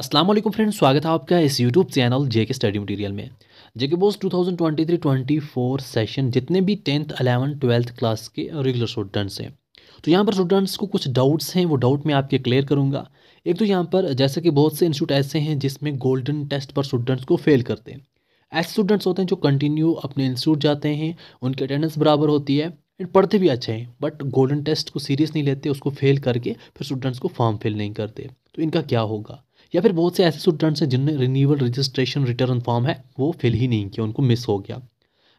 Aslam friends स्वागत है आपका इस यूट्यूब चैनल जे के स्टडी मटेरियल में जे के बोस 2023-24 सेशन जितने भी टेंथ अलेवन ट्वेल्थ क्लास के रेगुलर स्टूडेंट्स हैं तो यहाँ पर स्टूडेंट्स को कुछ डाउट्स हैं वो डाउट मैं आपके क्लियर करूँगा एक तो यहाँ पर जैसे कि बहुत से इंस्टीट्यूट ऐसे हैं जिसमें गोल्डन टेस्ट पर स्टूडेंट्स को फेल करते हैं ऐसे स्टूडेंट्स होते हैं जो कंटिन्यू अपने इंस्टीट्यूट जाते हैं उनकी अटेंडेंस बराबर होती है एंड पढ़ते भी अच्छे हैं बट गोल्डन टेस्ट को सीरियस नहीं लेते उसको फेल करके फिर स्टूडेंट्स को फॉर्म फिल नहीं करते तो इनका क्या होगा या फिर बहुत से ऐसे स्टूडेंट्स हैं जिनने रिन्यूअल रजिस्ट्रेशन रिटर्न फॉर्म है वो फिल ही नहीं किया उनको मिस हो गया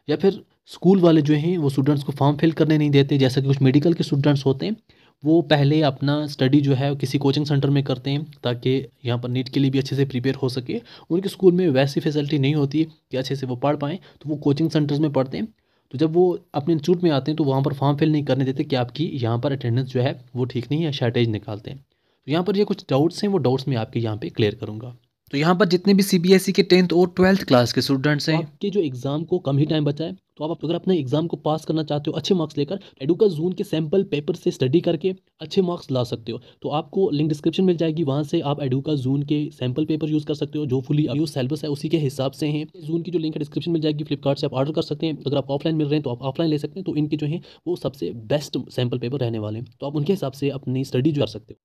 या फिर स्कूल वाले जो हैं वो स्टूडेंट्स को फॉर्म फिल करने नहीं देते जैसा कि कुछ मेडिकल के स्टूडेंट्स होते हैं वो पहले अपना स्टडी जो है किसी कोचिंग सेंटर में करते हैं ताकि यहाँ पर नीट के लिए भी अच्छे से प्रिपेयर हो सके उनके स्कूल में वैसी फैसिलिटी नहीं होती कि अच्छे से वो पढ़ पाएँ तो वो कोचिंग सेंटर्स में पढ़ते हैं तो जब वो अपने इंस्टीट्यूट में आते हैं तो वहाँ पर फॉर्म फिल नहीं करने देते कि आपकी यहाँ पर अटेंडेंस जो है वो ठीक नहीं है शार्टेज निकालते हैं यहाँ पर ये कुछ डाउट्स हैं वो डाउट्स मैं आपके यहाँ पे क्लियर करूँगा तो यहाँ पर जितने भी सीबीएसई e के टेंथ और ट्वेल्थ क्लास के स्टूडेंट्स हैं आपके जो एग्ज़ाम को कम ही टाइम बचा है तो आप अगर अपने एग्ज़ाम को पास करना चाहते हो अच्छे मार्क्स लेकर एडुका जून के सैम्पल पेपर से स्टडी करके अच्छे मार्क्स ला सकते हो तो आपको लिंक डिस्क्रिप्शन मिल जाएगी वहाँ से आप एडुका जून के सैम्पल पेपर यूज़ कर सकते हो जो फुली अभी सेलेबस है उसी के हिसाब से हैं जून की जो लिंक है डिस्क्रिप्शन मिल जाएगी फ्लिपकार्ट से आप ऑर्डर कर सकते हैं अगर आप ऑफलाइन मिल रहे हैं तो आप ऑफलाइन ले सकते हैं तो इनके जो है वो सबसे बेस्ट सैम्पल पेपर रहने वाले हैं तो आप उनके हिसाब से अपनी स्टडी जो कर सकते हो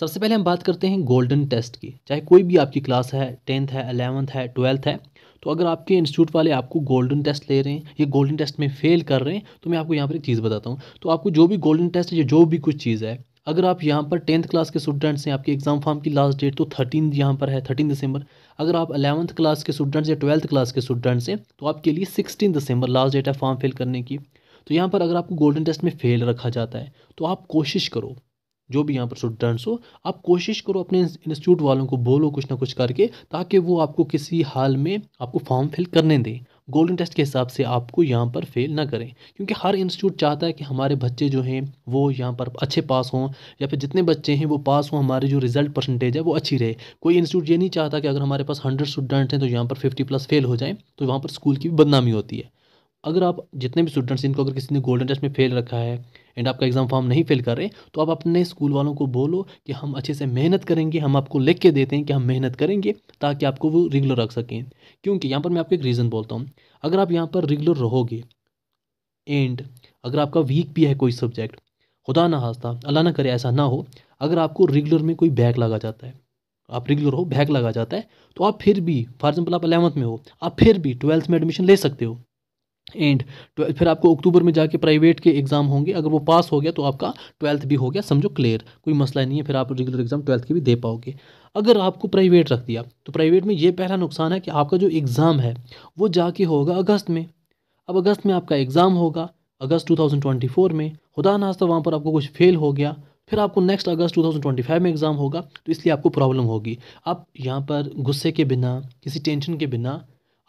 सबसे पहले हम बात करते हैं गोल्डन टेस्ट की चाहे कोई भी आपकी क्लास है टेंथ है अलेवंथ है ट्वेल्थ है तो अगर आपके इंस्टीट्यूट वाले आपको गोल्डन टेस्ट ले रहे हैं या गोल्डन टेस्ट में फेल कर रहे हैं तो मैं आपको यहाँ पर एक चीज़ बताता हूँ तो आपको जो भी गोल्डन टेस्ट या जो भी कुछ चीज़ है अगर आप यहाँ पर टेंथ क्लास के स्टूडेंट्स हैं आपकी एग्ज़ाम फॉर्म की लास्ट डेट तो थर्टीन यहाँ पर है थर्टीन दिसंबर अगर आप अलेवंथ क्लास के स्टूडेंट्स या ट्वेल्थ क्लास के स्टूडेंट्स हैं तो आपके लिए सिक्सटीन दिसंबर लास्ट डेट है फॉर्म फिल करने की तो यहाँ पर अगर आपको गोल्डन टेस्ट में फेल रखा जाता है तो आप कोशिश करो जो भी यहाँ पर स्टूडेंट्स हो आप कोशिश करो अपने इंस्टीट्यूट वालों को बोलो कुछ ना कुछ करके ताकि वो आपको किसी हाल में आपको फॉर्म फिल करने दें गोल्डन टेस्ट के हिसाब से आपको यहाँ पर फेल ना करें क्योंकि हर इंस्टीट्यूट चाहता है कि हमारे बच्चे जो हैं वो यहाँ पर अच्छे पास हों या फिर जितने बच्चे हैं वो पास हों हमारे जो रिजल्ट परसेंटेज है वो अच्छी रहे कोई इंस्टीट्यूट ये नहीं चाहता कि अगर हमारे पास हंड्रेड स्टूडेंट्स हैं तो यहाँ पर फिफ्टी प्लस फेल हो जाएँ तो वहाँ पर स्कूल की बदनामी होती है अगर आप जितने भी स्टूडेंट्स इनको अगर किसी ने गोल्डन टेस्ट में फेल रखा है एंड आपका एग्ज़ाम फॉर्म नहीं फिल कर रहे तो आप अपने स्कूल वालों को बोलो कि हम अच्छे से मेहनत करेंगे हम आपको लिख के देते हैं कि हम मेहनत करेंगे ताकि आपको वो रेगुलर रख सकें क्योंकि यहाँ पर मैं आपको एक रीज़न बोलता हूँ अगर आप यहाँ पर रेगुलर रहोगे एंड अगर आपका वीक भी है कोई सब्जेक्ट खुदा ना हास्ता अल्लाह ना करे ऐसा ना हो अगर आपको रेगुलर में कोई बैग लगा जाता है आप रेगुलर हो बैग लगा जाता है तो आप फिर भी फॉर एग्जाम्पल आप अलेवंथ में हो आप फिर भी ट्वेल्थ में एडमिशन ले सकते हो एंड फिर आपको अक्टूबर में जाके प्राइवेट के एग्ज़ाम होंगे अगर वो पास हो गया तो आपका ट्वेल्थ भी हो गया समझो क्लियर कोई मसला नहीं है फिर आप रेगुलर एग्ज़ाम ट्वेल्थ के भी दे पाओगे अगर आपको प्राइवेट रख दिया तो प्राइवेट में ये पहला नुकसान है कि आपका जो एग्ज़ाम है वो जाके होगा अगस्त में अब अगस्त में आपका एग्ज़ाम होगा अगस्त 2024 में खुदा नास्ता वहाँ पर आपको कुछ फेल हो गया फिर आपको नेक्स्ट अगस्त 2025 में एग्ज़ाम होगा तो इसलिए आपको प्रॉब्लम होगी आप यहाँ पर गुस्से के बिना किसी टेंशन के बिना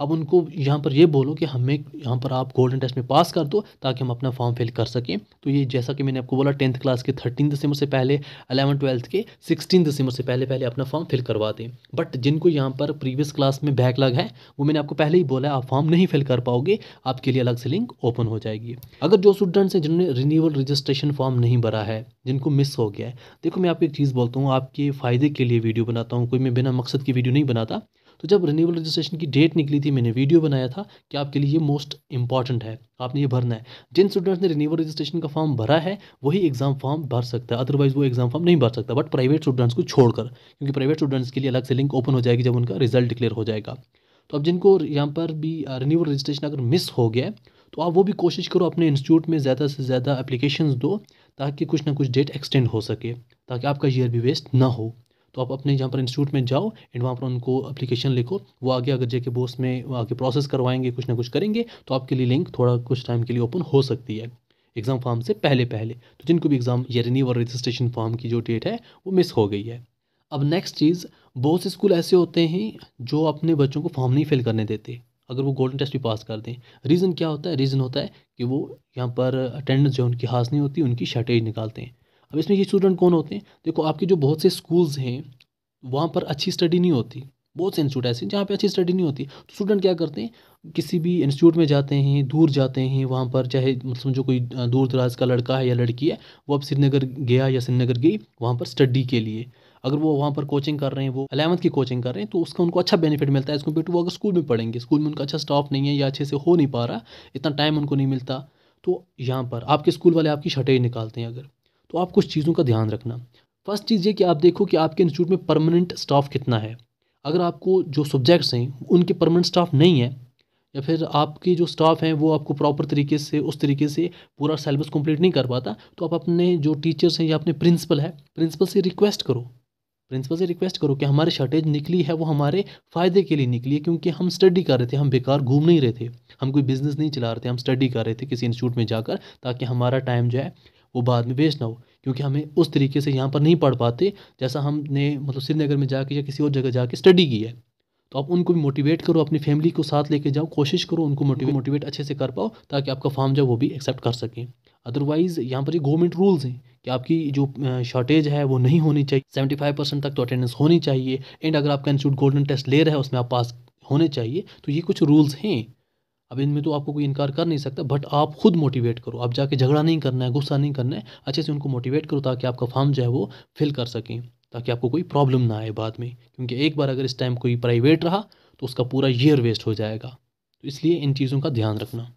अब उनको यहाँ पर ये बोलो कि हमें यहाँ पर आप गोल्डन टेस्ट में पास कर दो ताकि हम अपना फॉर्म फिल कर सकें तो ये जैसा कि मैंने आपको बोला टेंथ क्लास के थर्टीन दिसंबर से पहले अलेवन ट्वेल्थ के सिक्सटीन दिसंबर से पहले पहले अपना फॉर्म फिल करवा दें बट जिनको यहाँ पर प्रीवियस क्लास में लग है वो मैंने आपको पहले ही बोला आप फॉर्म नहीं फिल कर पाओगे आपके लिए अलग से लिंक ओपन हो जाएगी अगर जो स्टूडेंट्स हैं जिन्होंने रिन्यूअल रजिस्ट्रेशन फॉर्म नहीं भरा है जिनको मिस हो गया है देखो मैं आपको एक चीज़ बोलता हूँ आपके फ़ायदे के लिए वीडियो बनाता हूँ कोई मैं बिना मकसद की वीडियो नहीं बनाता तो जब रिन्यूअल रजिस्ट्रेशन की डेट निकली थी मैंने वीडियो बनाया था कि आपके लिए ये मोस्ट इंपॉर्टेंट है आपने ये भरना है जिन स्टूडेंट्स ने रिन्यूअल रजिस्ट्रेशन का फॉर्म भरा है वही एग्जाम फॉर्म भर सकता है अदरवाइज वो एग्जाम फॉर्म नहीं भर सकता बट प्राइवेट स्टूडेंट्स को छोड़कर क्योंकि प्राइवेट स्टूडेंट्स के लिए अलग से लिंक ओपन हो जाएगी जब उनका रिजल्ट डिक्लेयर हो जाएगा तो अब जिनको यहाँ पर भी रिन्यूअल रजिस्ट्रेशन अगर मिस हो गया तो आप वो भी कोशिश करो अपने इंस्टीट्यूट में ज़्यादा से ज़्यादा एप्लीकेशन दो ताकि कुछ ना कुछ डेट एक्सटेंड हो सके ताकि आपका ईयर भी वेस्ट ना हो तो आप अपने जहाँ पर इंस्टीट्यूट में जाओ एंड वहाँ पर उनको अपलीकेशन लिखो वो आगे अगर जेके बोस में आगे प्रोसेस करवाएंगे कुछ ना कुछ करेंगे तो आपके लिए लिंक थोड़ा कुछ टाइम के लिए ओपन हो सकती है एग्ज़ाम फॉर्म से पहले पहले तो जिनको भी एग्ज़ाम या रिन्यूअल और रजिस्ट्रेशन फॉर्म की जो डेट है वो मिस हो गई है अब नेक्स्ट चीज़ बहुत स्कूल ऐसे होते हैं जो अपने बच्चों को फॉर्म नहीं फिल करने देते अगर वो गोल्डन टेस्ट भी पास कर दें रीज़न क्या होता है रीज़न होता है कि वो यहाँ पर अटेंडेंस जो उनकी हाथ नहीं होती उनकी शर्टेज निकालते हैं अब इसमें ये स्टूडेंट कौन होते हैं देखो आपके जो बहुत से स्कूल्स हैं वहाँ पर अच्छी स्टडी नहीं होती बहुत से इंस्टीट्यूट ऐसे जहाँ पे अच्छी स्टडी नहीं होती तो स्टूडेंट क्या करते हैं किसी भी इंस्टीट्यूट में जाते हैं दूर जाते हैं वहाँ पर चाहे मतलब जो कोई दूर दराज का लड़का है या लड़की है वो अब श्रीनगर गया या श्रीनगर गई वहाँ पर स्टडी के लिए अगर वो वहाँ पर कोचिंग कर रहे हैं वो अलेवंथ की कोचिंग कर रहे हैं तो उसका उनको अच्छा बेनिफिट मिलता है इसको बेटू वो अगर स्कूल में पढ़ेंगे स्कूल में उनका अच्छा स्टाफ नहीं है या अच्छे से हो नहीं पा रहा इतना टाइम उनको नहीं मिलता तो यहाँ पर आपके स्कूल वाले आपकी शर्टेज निकालते हैं अगर तो आप कुछ चीज़ों का ध्यान रखना फर्स्ट चीज़ ये कि आप देखो कि आपके इंस्टीट्यूट में परमानेंट स्टाफ कितना है अगर आपको जो सब्जेक्ट्स हैं उनके परमानेंट स्टाफ नहीं है या फिर आपके जो स्टाफ हैं वो आपको प्रॉपर तरीके से उस तरीके से पूरा सिलेबस कंप्लीट नहीं कर पाता तो आप अपने जो टीचर्स हैं या अपने प्रिंसिपल है प्रिंसिपल से रिक्वेस्ट करो प्रिंसिपल से रिक्वेस्ट करो कि हमारी शॉर्टेज निकली है वो हमारे फ़ायदे के लिए निकली है क्योंकि हम स्टडी कर रहे थे हम बेकार घूम नहीं रहे थे हम कोई बिज़नेस नहीं चला रहे थे हम स्टडी कर रहे थे किसी इंस्टीट्यूट में जाकर ताकि हमारा टाइम जो है वो बाद में वेस्ट ना हो क्योंकि हमें उस तरीके से यहाँ पर नहीं पढ़ पाते जैसा हमने मतलब श्रीनगर में जाके या किसी और जगह जाके स्टडी की है तो आप उनको भी मोटिवेट करो अपनी फैमिली को साथ लेके जाओ कोशिश करो उनको मोटिवेट मोटिवेट अच्छे से कर पाओ ताकि आपका फॉर्म जो वो भी एक्सेप्ट कर सकें अदरवाइज़ यहाँ पर ये गवर्नमेंट रूल्स हैं कि आपकी जो शॉर्टेज है वो नहीं होनी चाहिए सेवेंटी फाइव परसेंट तक तो अटेंडेंस होनी चाहिए एंड अगर आपका इंस्टीट्यूट गोल्डन टेस्ट ले रहा है उसमें आप पास होने चाहिए तो ये कुछ रूल्स हैं अब इनमें तो आपको कोई इनकार कर नहीं सकता बट आप खुद मोटिवेट करो आप जाके झगड़ा नहीं करना है गुस्सा नहीं करना है अच्छे से उनको मोटिवेट करो ताकि आपका फॉर्म जो है वो फिल कर सकें ताकि आपको कोई प्रॉब्लम ना आए बाद में क्योंकि एक बार अगर इस टाइम कोई प्राइवेट रहा तो उसका पूरा ईयर वेस्ट हो जाएगा तो इसलिए इन चीज़ों का ध्यान रखना